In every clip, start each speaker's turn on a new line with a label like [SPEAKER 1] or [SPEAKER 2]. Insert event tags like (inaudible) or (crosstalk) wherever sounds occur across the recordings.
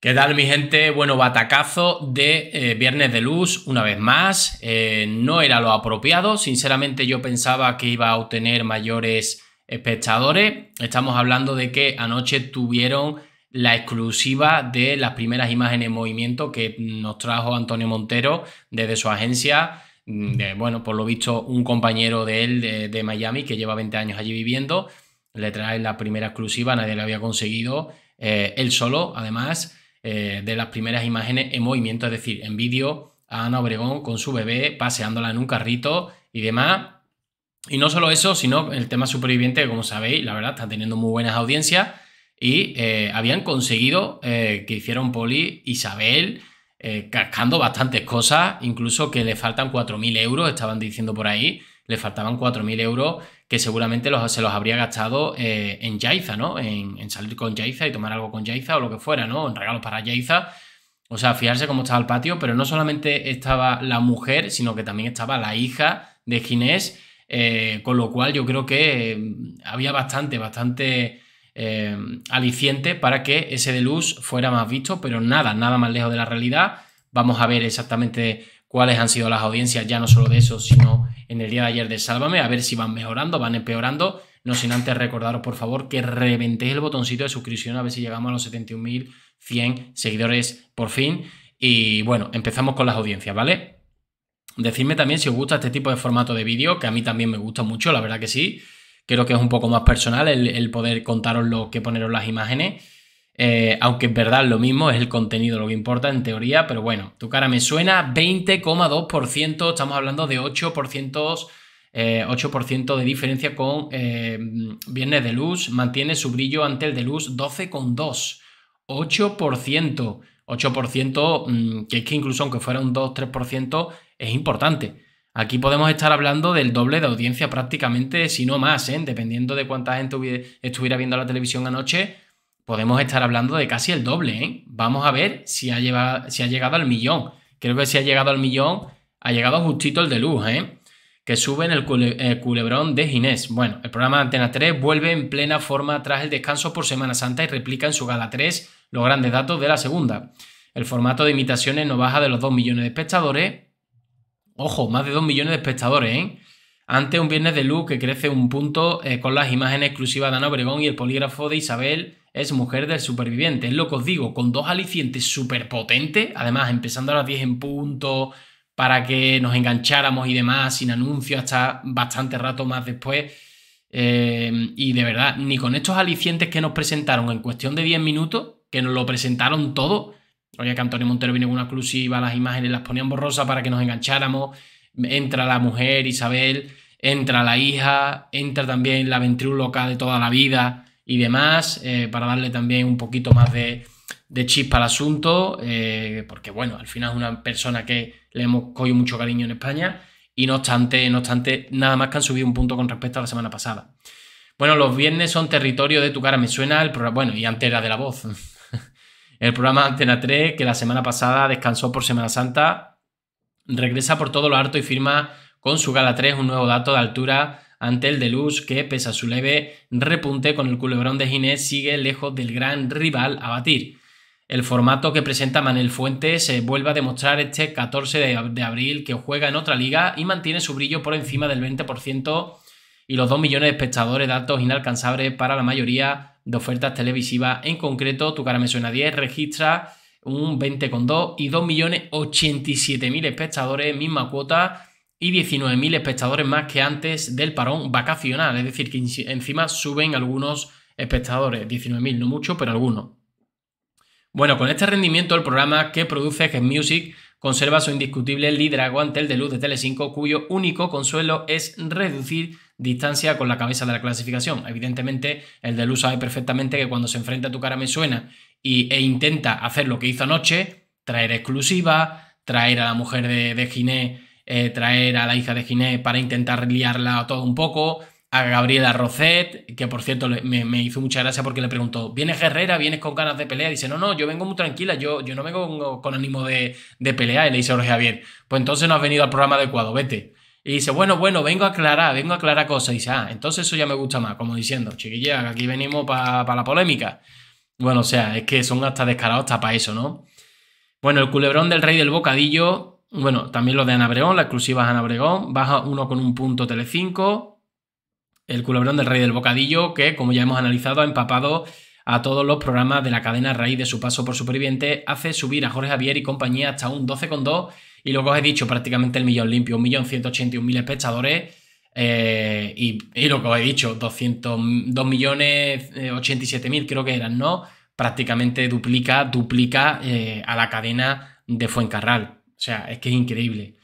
[SPEAKER 1] ¿Qué tal mi gente? Bueno, batacazo de eh, Viernes de Luz una vez más. Eh, no era lo apropiado, sinceramente yo pensaba que iba a obtener mayores espectadores. Estamos hablando de que anoche tuvieron la exclusiva de las primeras imágenes en movimiento que nos trajo Antonio Montero desde su agencia. Mm, bueno, por lo visto un compañero de él de, Miami que lleva 20 años allí viviendo. Le trae la primera exclusiva, nadie la había conseguido. Eh, él solo, además. Eh, de las primeras imágenes en movimiento, es decir, en vídeo a Ana Obregón con su bebé paseándola en un carrito y demás. Y no solo eso, sino el tema superviviente, como sabéis, la verdad, está teniendo muy buenas audiencias y eh, habían conseguido eh, que hicieron un poli Isabel cascando bastantes cosas, incluso que le faltan 4.000 euros, estaban diciendo por ahí le faltaban 4.000 euros que seguramente los, se los habría gastado eh, en Jaiza ¿no? En, salir con Yaiza y tomar algo con Yaiza o lo que fuera, ¿no? En regalos para Yaiza. O sea, fiarse cómo estaba el patio, pero no solamente estaba la mujer, sino que también estaba la hija de Ginés, eh, con lo cual yo creo que eh, había bastante, bastante aliciente para que ese de luz fuera más visto, pero nada, nada más lejos de la realidad. Vamos a ver exactamente cuáles han sido las audiencias, ya no solo de eso, sino en el día de ayer de Sálvame, a ver si van mejorando, van empeorando. No sin antes recordaros, por favor, que reventéis el botoncito de suscripción a ver si llegamos a los 71.100 seguidores por fin. Y bueno, empezamos con las audiencias, ¿vale? Decidme también si os gusta este tipo de formato de vídeo, que a mí también me gusta mucho, la verdad que sí. Creo que es un poco más personal el, poder contaros lo que poneros las imágenes. Eh, aunque es verdad lo mismo, es el contenido lo que importa en teoría, pero bueno, tu cara me suena 20,2%, estamos hablando de 8%, 8 eh, de diferencia con eh, Viernes de Luz, mantiene su brillo ante el de Luz 12,2%, 8%, 8% que es que incluso aunque fuera un 2-3% es importante. Aquí podemos estar hablando del doble de audiencia prácticamente, si no más, dependiendo de cuánta gente estuviera viendo la televisión anoche podemos estar hablando de casi el doble. ¿eh? Vamos a ver si ha, si ha llegado al millón. Creo que si ha llegado al millón, ha llegado justito el de luz, ¿eh? que sube en el, culebrón de Ginés. Bueno, el programa Antena 3 vuelve en plena forma tras el descanso por Semana Santa y replica en su gala 3 los grandes datos de la segunda. El formato de imitaciones no baja de los 2 millones de espectadores. Ojo, más de 2 millones de espectadores, ¿eh? Ante un viernes de luz que crece un punto eh, con las imágenes exclusivas de Ana Obregón y el polígrafo de Isabel es Mujer del Superviviente. Es lo que os digo, con dos alicientes súper potentes, además empezando a las 10 en punto, para que nos engancháramos y demás, sin anuncio hasta bastante rato más después. Eh, y de verdad, ni con estos alicientes que nos presentaron en cuestión de 10 minutos, que nos lo presentaron todo. Oye, que Antonio Montero viene con una exclusiva, las imágenes las ponían borrosas para que nos engancháramos. Entra la mujer, Isabel, entra la hija, entra también la local de toda la vida y demás, eh, para darle también un poquito más de, chispa al asunto, eh, porque bueno, al final es una persona que le hemos cogido mucho cariño en España y no obstante, no obstante, nada más que han subido un punto con respecto a la semana pasada. Bueno, los viernes son territorio de tu cara, me suena el programa, bueno, y antes de la voz. (laughs) el programa Antena 3, que la semana pasada descansó por Semana Santa, regresa por todo lo harto y firma con su Gala 3 un nuevo dato de altura ante el Deluxe que, pese a su leve repunte con el culebrón de Ginés, sigue lejos del gran rival a batir. El formato que presenta Manel Fuentes se eh, vuelve a demostrar este 14 de abril que juega en otra liga y mantiene su brillo por encima del 20% y los 2 millones de espectadores, datos inalcanzables para la mayoría de ofertas televisivas. En concreto, Tu cara me suena 10 registra un 20,2 y millones mil espectadores, misma cuota y 19.000 espectadores más que antes del parón vacacional. Es decir, que encima suben algunos espectadores. 19.000, no mucho, pero algunos. Bueno, con este rendimiento el programa que produce Head Music conserva su indiscutible liderazgo ante el de luz de Telecinco, cuyo único consuelo es reducir distancia con la cabeza de la clasificación. Evidentemente, el de luz sabe perfectamente que cuando se enfrenta a tu cara me suena e intenta hacer lo que hizo anoche, traer exclusiva, traer a la mujer de, de Ginés eh, traer a la hija de Ginés para intentar liarla todo un poco, a Gabriela Roset, que por cierto me, hizo mucha gracia porque le preguntó, ¿vienes Herrera ¿Vienes con ganas de pelea? dice, no, no, yo vengo muy tranquila, yo, yo no vengo con, ánimo de, de, pelea. Y le dice Jorge Javier, pues entonces no has venido al programa adecuado, vete. Y dice, bueno, bueno, vengo a aclarar, vengo a aclarar cosas. Y dice, ah, entonces eso ya me gusta más, como diciendo, chiquilla, aquí venimos para la polémica. Bueno, o sea, es que son hasta descarados hasta para eso, ¿no? Bueno, el culebrón del rey del bocadillo bueno, también lo de Ana Bregón, la exclusiva Ana Bregón, baja uno con un punto tele5 El culebrón del rey del bocadillo, que como ya hemos analizado, ha empapado a todos los programas de la cadena raíz de su paso por Superviviente, hace subir a Jorge Javier y compañía hasta un 12,2 y luego os he dicho prácticamente el millón limpio, 1.181.000 espectadores eh, y, y, lo que os he dicho, millones eh, mil creo que eran, ¿no? Prácticamente duplica, duplica eh, a la cadena de Fuencarral. O sea, es que es increíble.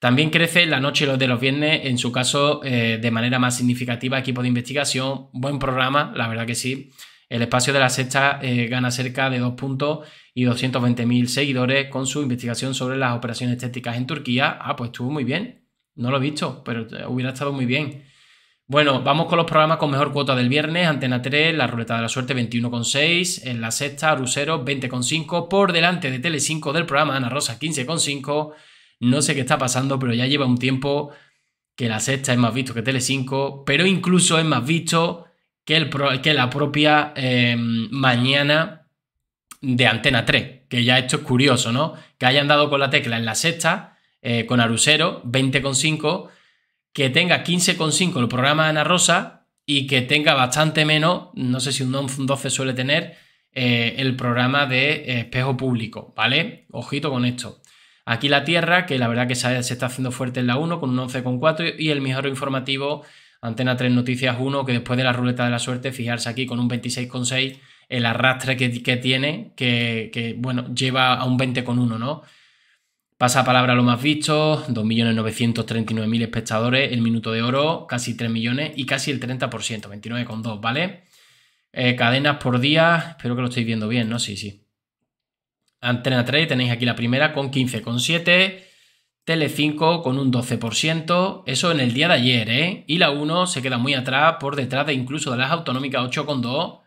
[SPEAKER 1] También crece la noche los de los viernes, en su caso, eh, de manera más significativa, equipo de investigación, buen programa, la verdad que sí. El espacio de la sexta eh, gana cerca de 2 puntos y 220.000 seguidores con su investigación sobre las operaciones estéticas en Turquía. Ah, pues estuvo muy bien. No lo he visto, pero hubiera estado muy bien. Bueno, vamos con los programas con mejor cuota del viernes. Antena 3, La Ruleta de la Suerte 21,6. En la sexta, Arusero, 20,5. Por delante de Tele5 del programa Ana Rosa 15,5. No sé qué está pasando, pero ya lleva un tiempo que la sexta es más visto que Tele5, pero incluso es más visto que, el que la propia em, mañana de Antena 3. Que ya esto es curioso, ¿no? Que hayan dado con la tecla en la sexta, eh, con Arusero 20,5 que tenga 15,5 el programa de Ana Rosa y que tenga bastante menos, no sé si un 12 suele tener, eh, el programa de eh, espejo público, ¿vale? Ojito con esto. Aquí la Tierra, que la verdad que se, está haciendo fuerte en la 1 con un 11,4 y el mejor informativo Antena 3 Noticias 1, que después de la ruleta de la suerte, fijarse aquí con un 26,6 el arrastre que, que tiene, que, que, bueno, lleva a un 20,1, ¿no? Pasa palabra lo más visto, 2.939.000 espectadores, el minuto de oro, casi 3 millones y casi el 30%, 29,2, ¿vale? Eh, cadenas por día, espero que lo estéis viendo bien, ¿no? Sí, sí. Antena 3, tenéis aquí la primera con 15,7, Tele 5 con un 12%, eso en el día de ayer, ¿eh? Y la 1 se queda muy atrás, por detrás de incluso de las autonómicas 8,2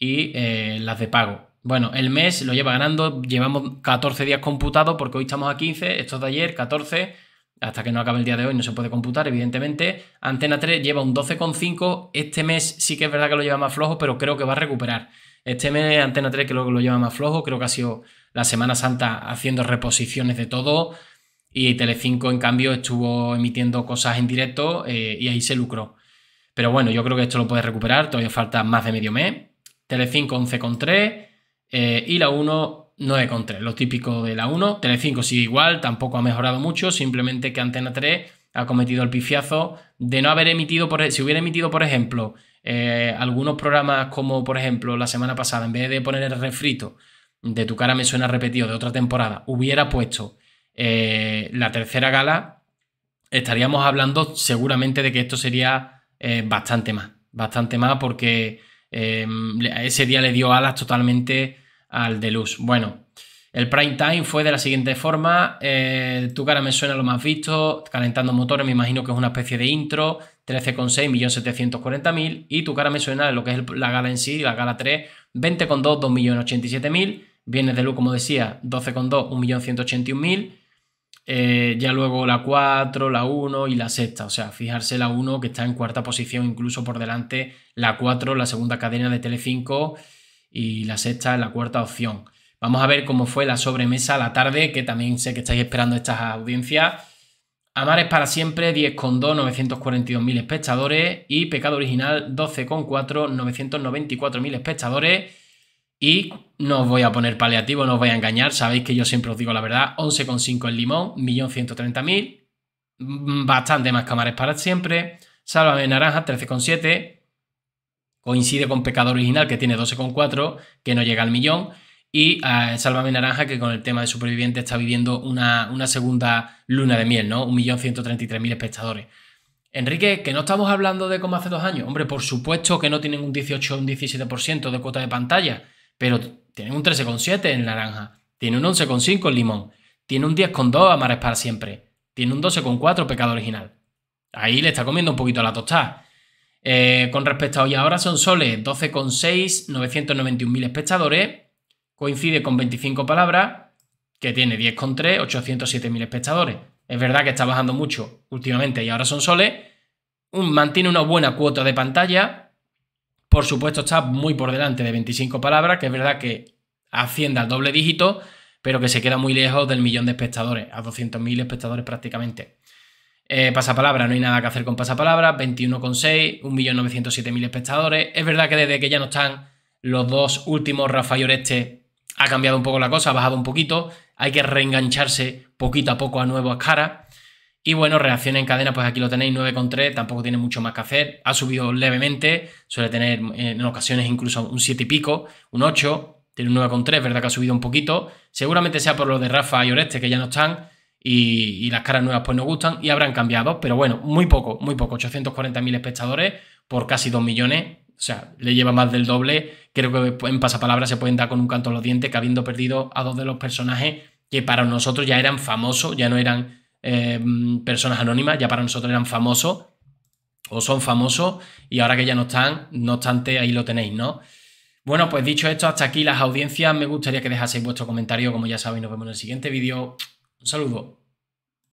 [SPEAKER 1] y eh, las de pago. Bueno, el mes lo lleva ganando, llevamos 14 días computados porque hoy estamos a 15, Esto de ayer 14, hasta que no acabe el día de hoy no se puede computar, evidentemente. Antena 3 lleva un 12,5, este mes sí que es verdad que lo lleva más flojo, pero creo que va a recuperar. Este mes Antena 3 creo que lo lleva más flojo, creo que ha sido la Semana Santa haciendo reposiciones de todo y Telecinco en cambio estuvo emitiendo cosas en directo eh, y ahí se lucró. Pero bueno, yo creo que esto lo puede recuperar, todavía falta más de medio mes. Telecinco 11,3. Eh, y la 1 3. lo típico de la 1. 3-5 sigue igual, tampoco ha mejorado mucho, simplemente que Antena 3 ha cometido el pifiazo de no haber emitido, e-, si hubiera emitido, por ejemplo, eh, algunos programas como, por ejemplo, la semana pasada, en vez de poner el refrito de Tu cara me suena repetido de otra temporada, hubiera puesto eh, la tercera gala, estaríamos hablando seguramente de que esto sería bastante más, bastante más porque Em, ese día le dio alas totalmente al de luz. Bueno, el prime time fue de la siguiente forma. Eh, tu cara me suena lo más visto, calentando motores, me imagino que es una especie de intro, 13,6, mil Y tu cara me suena lo que es la gala en sí, la gala 3, 20,2, mil Vienes de luz, como decía, 12,2, mil. Eh, ya luego la 4, la 1 y la sexta. O sea, fijarse la 1 que está en cuarta posición, incluso por delante la 4, la segunda cadena de Tele5 y la sexta en la cuarta opción. Vamos a ver cómo fue la sobremesa la tarde, que también sé que estáis esperando estas audiencias. es para siempre, 10,2, 942.000 espectadores. Y Pecado Original, 12,4, 994.000 espectadores. Y no os voy a poner paliativo, no os voy a engañar, sabéis que yo siempre os digo la verdad, 11,5 en limón, 1.130.000, mm, bastante más cámaras para siempre, Sálvame Naranja 13,7, coincide con Pecado Original que tiene 12,4, que no llega al millón, y eh, Sálvame Naranja que con el tema de Superviviente está viviendo una, segunda luna de miel, ¿no? 1.133.000 espectadores. Enrique, que no estamos hablando de como hace dos años. Hombre, por supuesto que no tienen un 18 o un 17% de cuota de pantalla, pero tiene un 13,7 en naranja, tiene un 11,5 en limón, tiene un 10,2 dos es para siempre, tiene un 12,4 pecado original. Ahí le está comiendo un poquito la tostada. Eh, con respecto a hoy ahora son soles 12,6, 991.000 espectadores, coincide con 25 palabras, que tiene 10,3, 807.000 espectadores. Es verdad que está bajando mucho últimamente y ahora son soles. Un, mantiene una buena cuota de pantalla, por supuesto, está muy por delante de 25 palabras, que es verdad que asciende al doble dígito, pero que se queda muy lejos del millón de espectadores, a 200.000 espectadores prácticamente. Eh, pasapalabra, no hay nada que hacer con pasapalabra, 21,6, 1.907.000 espectadores. Es verdad que desde que ya no están los dos últimos, Rafa este ha cambiado un poco la cosa, ha bajado un poquito. Hay que reengancharse poquito a poco a nuevas caras. Y bueno, reacción en cadena, pues aquí lo tenéis, 9,3, tampoco tiene mucho más que hacer. Ha subido levemente, suele tener eh, en ocasiones incluso un 7 y pico, un 8, tiene un 9,3, verdad que ha subido un poquito. Seguramente sea por lo de Rafa y Oreste, que ya no están, y, las caras nuevas pues no gustan, y habrán cambiado, pero bueno, muy poco, muy poco, 840.000 espectadores por casi 2 millones, o sea, le lleva más del doble. Creo que en pasapalabra se pueden dar con un canto a los dientes que habiendo perdido a dos de los personajes que para nosotros ya eran famosos, ya no eran Em, personas anónimas, ya para nosotros eran famosos o son famosos y ahora que ya no están, no obstante, ahí lo tenéis, ¿no? Bueno, pues dicho esto, hasta aquí las audiencias. Me gustaría que dejaseis vuestro comentario, como ya sabéis, nos vemos en el siguiente vídeo. Un saludo.